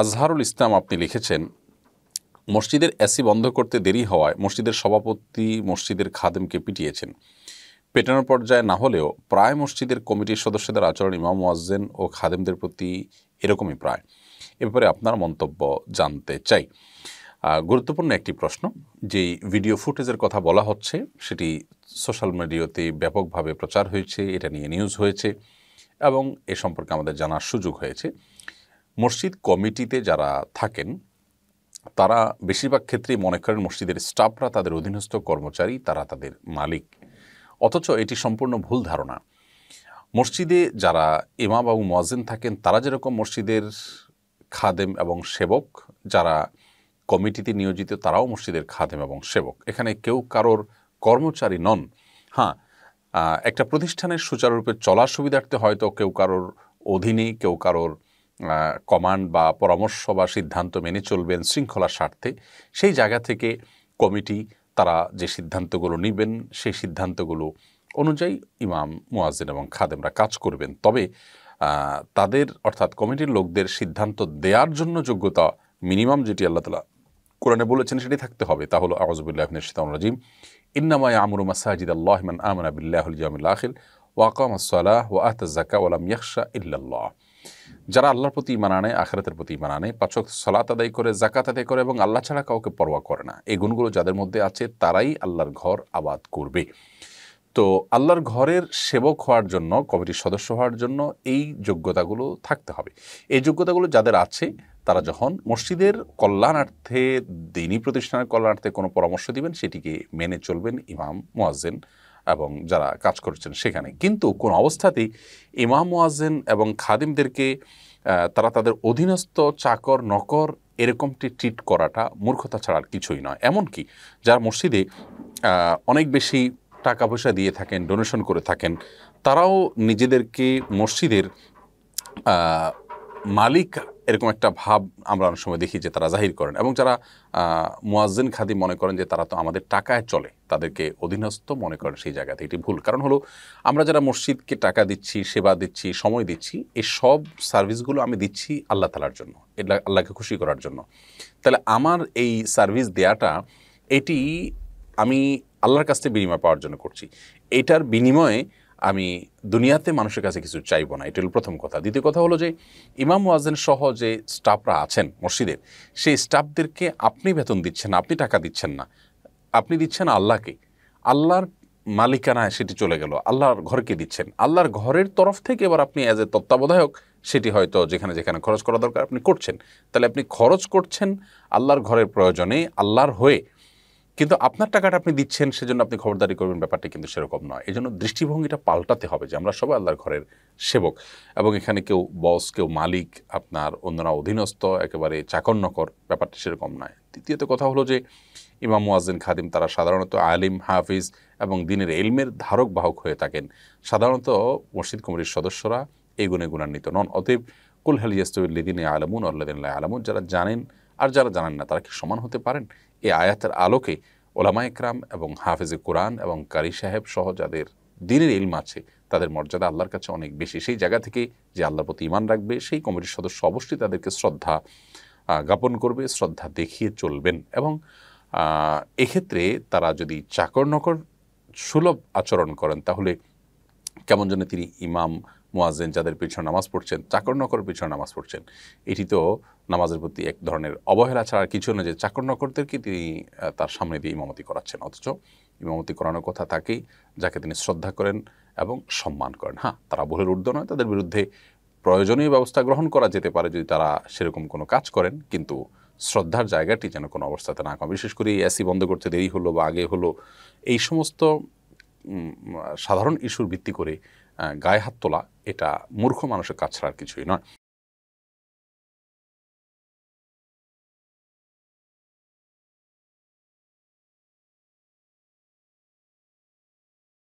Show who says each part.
Speaker 1: আজহারুল ইসলাম আপনি লিখেছেন মসজিদের এসি বন্ধ করতে দেরি হওয়ায় মসজিদের সভাপতি মসজিদের খাদেমকে পিটিয়েছেন পেটানোর পর্যায়ে না হলেও প্রায় মসজিদের কমিটির সদস্যদের আচরণ ইমাম ওয়াজেন ও খাদেমদের প্রতি এরকমই প্রায় এ ব্যাপারে আপনার মন্তব্য জানতে চাই গুরুত্বপূর্ণ একটি প্রশ্ন যে ভিডিও ফুটেজের কথা বলা হচ্ছে সেটি সোশ্যাল মিডিয়াতে ব্যাপকভাবে প্রচার হয়েছে এটা নিয়ে নিউজ হয়েছে এবং এ সম্পর্কে আমাদের জানার সুযোগ হয়েছে মসজিদ কমিটিতে যারা থাকেন তারা বেশিরভাগ ক্ষেত্রেই মনে করেন মসজিদের স্টাফরা তাদের অধীনস্থ কর্মচারী তারা তাদের মালিক অথচ এটি সম্পূর্ণ ভুল ধারণা মসজিদে যারা এমা বাবু মোয়াজিন থাকেন তারা যেরকম মসজিদের খাদেম এবং সেবক যারা কমিটিতে নিয়োজিত তারাও মসজিদের খাদেম এবং সেবক এখানে কেউ কারোর কর্মচারী নন হ্যাঁ একটা প্রতিষ্ঠানের সুচারুরূপে চলার সুবিধার্থে হয়তো কেউ কারোর অধীনে কেউ কারোর কমান্ড বা পরামর্শ বা সিদ্ধান্ত মেনে চলবেন শৃঙ্খলার স্বার্থে সেই জায়গা থেকে কমিটি তারা যে সিদ্ধান্তগুলো নেবেন সেই সিদ্ধান্তগুলো অনুযায়ী ইমাম মুয়াজিন এবং খাদেমরা কাজ করবেন তবে তাদের অর্থাৎ কমিটির লোকদের সিদ্ধান্ত দেওয়ার জন্য যোগ্যতা মিনিমাম যেটি আল্লাহ তালা কোরআনে বলেছেন সেটি থাকতে হবে তা হলো আওয়াজবুল্লাহ রাজিম ইন্নামায় আমরু মাসাজিদ আল্লাহমান আমরা বিল্লাহ জামিল আখিল ওয়াকাম সালাহ ও আহত জাকা ওলাম ইয়াকশা ইল্লাল্লাহ যারা আল্লাহর প্রতি ইমান আনে আখরাতের প্রতি মানানে আনে পাচক সলাত আদায় করে জাকাত আদায় করে এবং আল্লাহ ছাড়া কাউকে পরোয়া করে না এই গুণগুলো যাদের মধ্যে আছে তারাই আল্লাহর ঘর আবাদ করবে তো আল্লাহর ঘরের সেবক হওয়ার জন্য কমিটির সদস্য হওয়ার জন্য এই যোগ্যতাগুলো থাকতে হবে এই যোগ্যতাগুলো যাদের আছে তারা যখন মসজিদের কল্যাণার্থে দিনী প্রতিষ্ঠানের কল্যাণার্থে কোনো পরামর্শ দিবেন সেটিকে মেনে চলবেন ইমাম মোয়াজ্জেন এবং যারা কাজ করছেন সেখানে কিন্তু কোন অবস্থাতেই ইমাম ওয়াজেন এবং খাদিমদেরকে তারা তাদের অধীনস্থ চাকর নকর এরকমটি ট্রিট করাটা মূর্খতা ছাড়ার কিছুই নয় এমনকি যারা মসজিদে অনেক বেশি টাকা পয়সা দিয়ে থাকেন ডোনেশন করে থাকেন তারাও নিজেদেরকে মসজিদের মালিক এরকম একটা ভাব আমরা অনেক সময় দেখি যে তারা জাহির করেন এবং যারা মুয়াজ্জিন খাদি মনে করেন যে তারা তো আমাদের টাকায় চলে তাদেরকে অধীনস্থ মনে করেন সেই জায়গাতে এটি ভুল কারণ হলো আমরা যারা মসজিদকে টাকা দিচ্ছি সেবা দিচ্ছি সময় দিচ্ছি এই সব সার্ভিসগুলো আমি দিচ্ছি আল্লাহ তালার জন্য এটা আল্লাহকে খুশি করার জন্য তাহলে আমার এই সার্ভিস দেয়াটা এটি আমি আল্লাহর কাছ থেকে বিনিময় পাওয়ার জন্য করছি এটার বিনিময়ে আমি দুনিয়াতে মানুষের কাছে কিছু চাইবো না এটা হল প্রথম কথা দ্বিতীয় কথা হলো যে ইমাম ওয়াজেন সহ যে স্টাফরা আছেন মসজিদের সেই স্টাফদেরকে আপনি বেতন দিচ্ছেন আপনি টাকা দিচ্ছেন না আপনি দিচ্ছেন আল্লাহকে আল্লাহর মালিকানায় সেটি চলে গেল আল্লাহর ঘরকে দিচ্ছেন আল্লাহর ঘরের তরফ থেকে এবার আপনি অ্যাজ এ তত্ত্বাবধায়ক সেটি হয়তো যেখানে যেখানে খরচ করা দরকার আপনি করছেন তাহলে আপনি খরচ করছেন আল্লাহর ঘরের প্রয়োজনে আল্লাহর হয়ে কিন্তু আপনার টাকাটা আপনি দিচ্ছেন সেজন্য আপনি খবরদারি করবেন ব্যাপারটা কিন্তু সেরকম নয় এই জন্য দৃষ্টিভঙ্গিটা পাল্টাতে হবে যে আমরা সবাই আল্লাহর ঘরের সেবক এবং এখানে কেউ বস কেউ মালিক আপনার অন্যরা অধীনস্থ একেবারে চাকরনকর ব্যাপারটা সেরকম নয় দ্বিতীয়ত কথা হলো যে ইমাম মুয়াজিন খাদিম তারা সাধারণত আলিম হাফিজ এবং দিনের এলমের ধারক বাহক হয়ে থাকেন সাধারণত মসজিদ কমিটির সদস্যরা এই গুণে গুণান্বিত নন অতএব কুলহাল ইয়াস্তুল্লিদিন আলমুন আল্লাহ আলমুন যারা জানেন আর যারা জানেন না তারা কি সমান হতে পারেন এই আয়াতের আলোকে ওলামা একরাম এবং হাফেজে কোরআন এবং কারি সাহেব সহ যাদের দিনের ইলম আছে তাদের মর্যাদা আল্লাহর কাছে অনেক বেশি সেই জায়গা থেকে যে আল্লাহর প্রতি ইমান রাখবে সেই কমিটির সদস্য অবশ্যই তাদেরকে শ্রদ্ধা জ্ঞাপন করবে শ্রদ্ধা দেখিয়ে চলবেন এবং এক্ষেত্রে তারা যদি চাকর নকর সুলভ আচরণ করেন তাহলে কেমন জন্য তিনি ইমাম মোয়াজেন যাদের পিছনে নামাজ পড়ছেন চাকর নকর পিছনে নামাজ পড়ছেন এটি তো নামাজের প্রতি এক ধরনের অবহেলা ছাড়া কিছু না যে চাকর নকরদেরকে তিনি তার সামনে দিয়ে ইমামতি করাচ্ছেন অথচ ইমামতি করানোর কথা তাকেই যাকে তিনি শ্রদ্ধা করেন এবং সম্মান করেন হ্যাঁ তারা ভুলের ঊর্ধ্ব নয় তাদের বিরুদ্ধে প্রয়োজনীয় ব্যবস্থা গ্রহণ করা যেতে পারে যদি তারা সেরকম কোনো কাজ করেন কিন্তু শ্রদ্ধার জায়গাটি যেন কোনো অবস্থাতে না কম বিশেষ করে এসি বন্ধ করতে দেরি হলো বা আগে হলো এই সমস্ত সাধারণ ইস্যুর ভিত্তি করে গায়ে হাত তোলা এটা মূর্খ মানুষের কাজ ছাড়ার কিছুই নয়